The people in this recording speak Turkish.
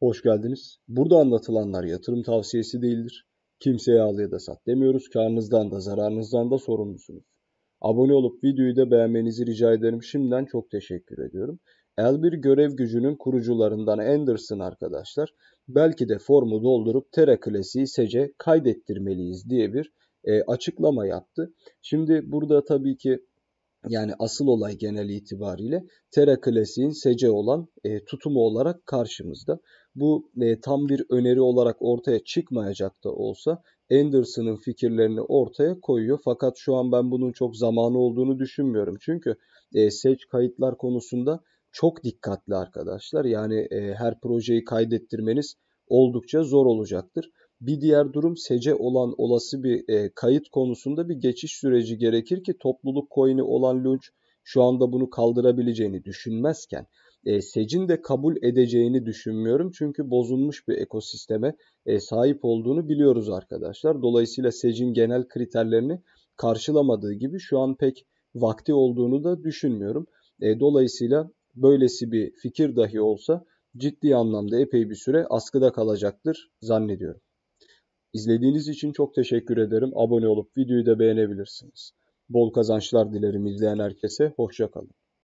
Hoş geldiniz. Burada anlatılanlar yatırım tavsiyesi değildir. Kimseye al ya da sat demiyoruz. Karnınızdan da zararınızdan da sorumlusunuz. Abone olup videoyu da beğenmenizi rica ederim. Şimdiden çok teşekkür ediyorum. L1 görev gücünün kurucularından Anderson arkadaşlar belki de formu doldurup Terra Klasiği SEC'e kaydettirmeliyiz diye bir e, açıklama yaptı. Şimdi burada tabii ki yani asıl olay genel itibariyle Terra klasiğin SC olan e, tutumu olarak karşımızda. Bu e, tam bir öneri olarak ortaya çıkmayacak da olsa Anderson'ın fikirlerini ortaya koyuyor. Fakat şu an ben bunun çok zamanı olduğunu düşünmüyorum. Çünkü e, seç kayıtlar konusunda çok dikkatli arkadaşlar. Yani e, her projeyi kaydettirmeniz oldukça zor olacaktır. Bir diğer durum SEC'e olan olası bir e, kayıt konusunda bir geçiş süreci gerekir ki topluluk coin'i olan Lunch şu anda bunu kaldırabileceğini düşünmezken e, SEC'in de kabul edeceğini düşünmüyorum. Çünkü bozulmuş bir ekosisteme e, sahip olduğunu biliyoruz arkadaşlar. Dolayısıyla SEC'in genel kriterlerini karşılamadığı gibi şu an pek vakti olduğunu da düşünmüyorum. E, dolayısıyla böylesi bir fikir dahi olsa ciddi anlamda epey bir süre askıda kalacaktır zannediyorum. İzlediğiniz için çok teşekkür ederim. Abone olup videoyu da beğenebilirsiniz. Bol kazançlar dilerim izleyen herkese. Hoşçakalın.